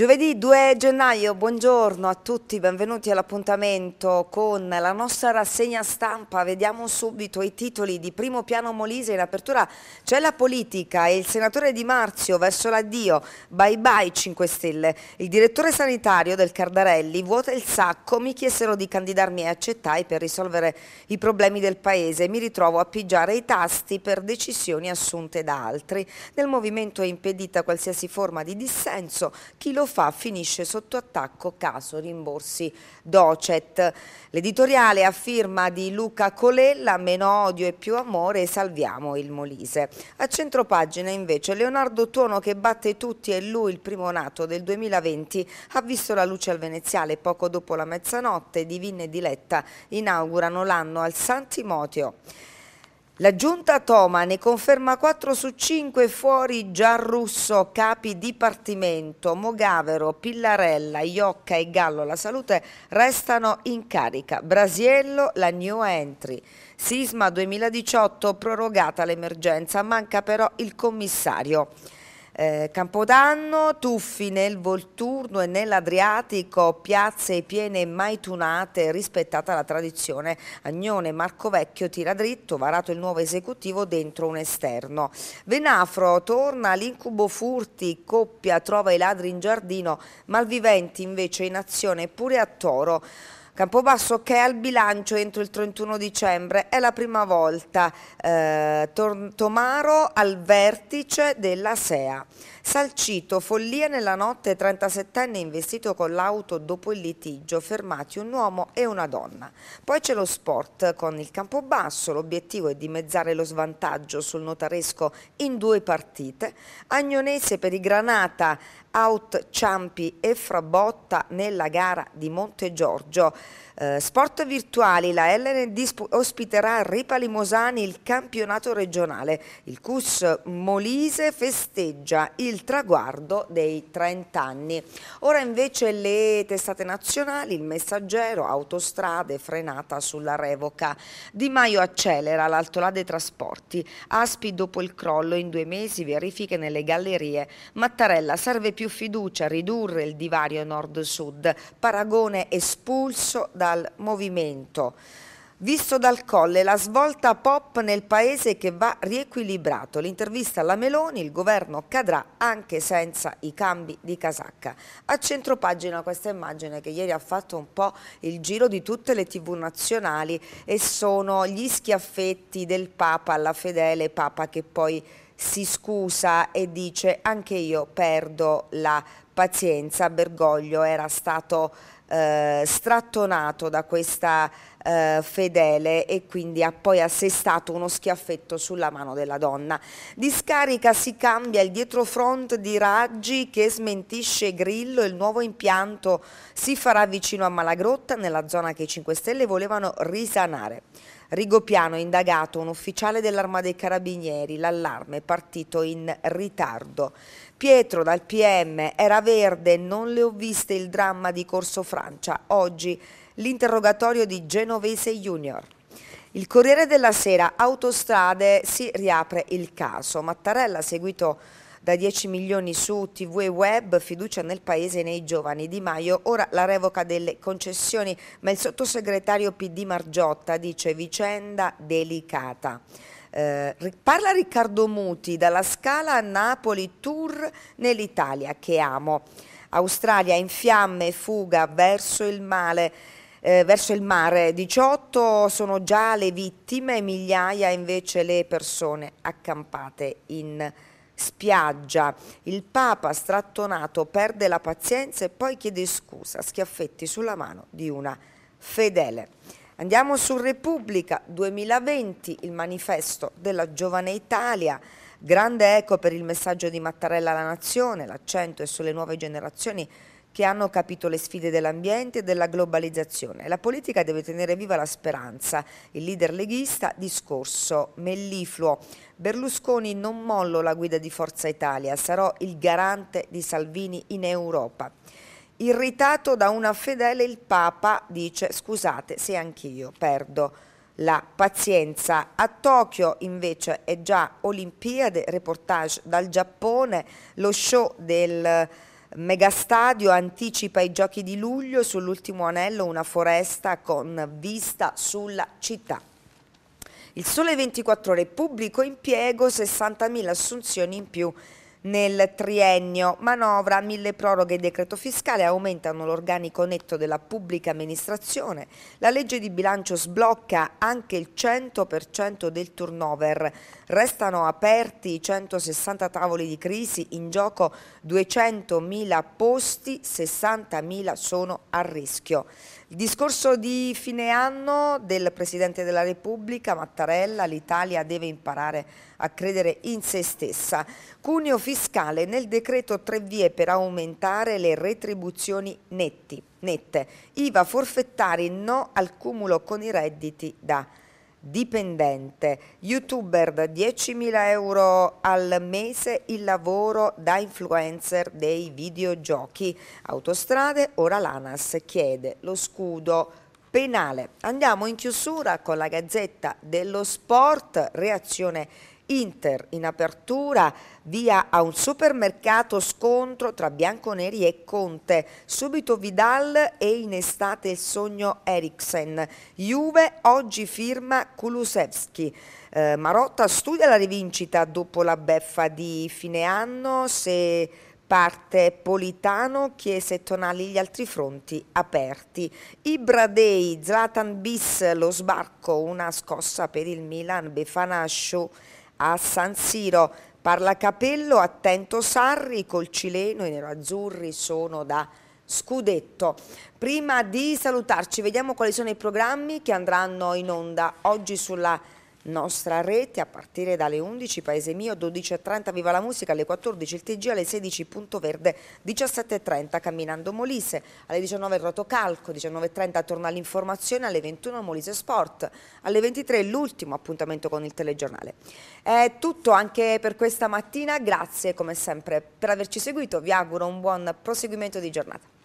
Giovedì 2 gennaio, buongiorno a tutti, benvenuti all'appuntamento con la nostra rassegna stampa. Vediamo subito i titoli di primo piano Molise. In apertura c'è la politica e il senatore Di Marzio verso l'addio. Bye bye 5 Stelle. Il direttore sanitario del Cardarelli vuota il sacco. Mi chiesero di candidarmi e accettai per risolvere i problemi del paese. Mi ritrovo a pigiare i tasti per decisioni assunte da altri. Nel movimento è impedita qualsiasi forma di dissenso. Chi lo fa finisce sotto attacco caso rimborsi docet. L'editoriale a firma di Luca Colella, meno odio e più amore, salviamo il Molise. A centropagina invece Leonardo Tuono che batte tutti e lui il primo nato del 2020 ha visto la luce al veneziale poco dopo la mezzanotte, Divina e Diletta inaugurano l'anno al Santimotio. La giunta Toma ne conferma 4 su 5 fuori russo, capi dipartimento, Mogavero, Pillarella, Iocca e Gallo. La salute restano in carica. Brasiello, la new entry. Sisma 2018 prorogata l'emergenza, manca però il commissario. Eh, Campodanno, tuffi nel Volturno e nell'Adriatico, piazze piene e maitunate, rispettata la tradizione. Agnone, Marco Vecchio tira dritto, varato il nuovo esecutivo dentro un esterno. Venafro torna l'incubo furti, coppia trova i ladri in giardino, malviventi invece in azione pure a Toro. Campobasso che è al bilancio entro il 31 dicembre, è la prima volta eh, Tomaro al vertice della SEA. Salcito, follia nella notte, 37enne investito con l'auto dopo il litigio, fermati un uomo e una donna. Poi c'è lo sport con il Campobasso, l'obiettivo è dimezzare lo svantaggio sul notaresco in due partite. Agnonese per i Granata, out Ciampi e Frabotta nella gara di Monte Giorgio. Eh, sport virtuali, la LND ospiterà Ripa Limosani il campionato regionale. Il CUS Molise festeggia il traguardo dei 30 anni. Ora invece le testate nazionali, il messaggero, autostrade, frenata sulla revoca. Di Maio accelera l'altolà dei trasporti. Aspi dopo il crollo in due mesi verifiche nelle gallerie. Mattarella serve più fiducia, ridurre il divario nord-sud. Paragone espulso dal movimento. Visto dal colle la svolta pop nel paese che va riequilibrato. L'intervista alla Meloni, il governo cadrà anche senza i cambi di casacca. A centropagina questa immagine che ieri ha fatto un po' il giro di tutte le tv nazionali e sono gli schiaffetti del Papa alla fedele Papa che poi si scusa e dice anche io perdo la pazienza, Bergoglio era stato eh, strattonato da questa eh, fedele e quindi ha poi assestato uno schiaffetto sulla mano della donna. Di scarica si cambia il dietrofront di Raggi che smentisce Grillo, il nuovo impianto si farà vicino a Malagrotta nella zona che i 5 Stelle volevano risanare. Rigopiano è indagato un ufficiale dell'Arma dei Carabinieri, l'allarme è partito in ritardo. Pietro dal PM era verde, non le ho viste il dramma di Corso Francia, oggi l'interrogatorio di Genovese Junior. Il Corriere della Sera, Autostrade, si riapre il caso. Mattarella ha seguito da 10 milioni su TV e web, fiducia nel paese e nei giovani. Di Maio ora la revoca delle concessioni, ma il sottosegretario PD Margiotta dice vicenda delicata. Eh, parla Riccardo Muti dalla Scala a Napoli Tour nell'Italia che amo. Australia in fiamme e fuga verso il male. Eh, verso il mare. 18 sono già le vittime, migliaia invece le persone accampate in spiaggia. Il Papa strattonato perde la pazienza e poi chiede scusa, schiaffetti sulla mano di una fedele. Andiamo su Repubblica 2020, il manifesto della giovane Italia. Grande eco per il messaggio di Mattarella alla nazione, l'accento è sulle nuove generazioni che hanno capito le sfide dell'ambiente e della globalizzazione. La politica deve tenere viva la speranza. Il leader leghista, discorso mellifluo. Berlusconi non mollo la guida di Forza Italia, sarò il garante di Salvini in Europa. Irritato da una fedele il Papa dice scusate se anch'io perdo la pazienza. A Tokyo invece è già Olimpiade, reportage dal Giappone, lo show del Megastadio anticipa i giochi di luglio sull'ultimo anello una foresta con vista sulla città. Il Sole 24 Ore pubblico impiego 60.000 assunzioni in più nel triennio. Manovra, mille proroghe e decreto fiscale aumentano l'organico netto della pubblica amministrazione. La legge di bilancio sblocca anche il 100% del turnover. Restano aperti 160 tavoli di crisi, in gioco 200.000 posti, 60.000 sono a rischio. Il discorso di fine anno del Presidente della Repubblica, Mattarella, l'Italia deve imparare a credere in se stessa. Cuneo fiscale nel decreto tre vie per aumentare le retribuzioni netti, nette. IVA forfettari no al cumulo con i redditi da dipendente, youtuber da 10.000 euro al mese, il lavoro da influencer dei videogiochi, autostrade, ora l'ANAS chiede lo scudo penale. Andiamo in chiusura con la Gazzetta dello Sport, reazione Inter in apertura via a un supermercato scontro tra Bianconeri e Conte, subito Vidal e in estate il sogno Eriksen, Juve oggi firma Kulusevski. Eh, Marotta studia la rivincita dopo la beffa di fine anno, se parte Politano, Chiese Tonali, gli altri fronti aperti. Ibradei, Zlatan Bis, lo sbarco, una scossa per il Milan, Befana Show a San Siro. Parla Capello, attento Sarri, col cileno, i neroazzurri sono da scudetto. Prima di salutarci vediamo quali sono i programmi che andranno in onda oggi sulla nostra rete a partire dalle 11 Paese Mio, 12.30 Viva la Musica, alle 14 il TG, alle 16 Punto Verde, 17.30 Camminando Molise, alle 19 Rotocalco, 19.30 torna all'informazione, alle 21 Molise Sport, alle 23 l'ultimo appuntamento con il telegiornale. È tutto anche per questa mattina, grazie come sempre per averci seguito, vi auguro un buon proseguimento di giornata.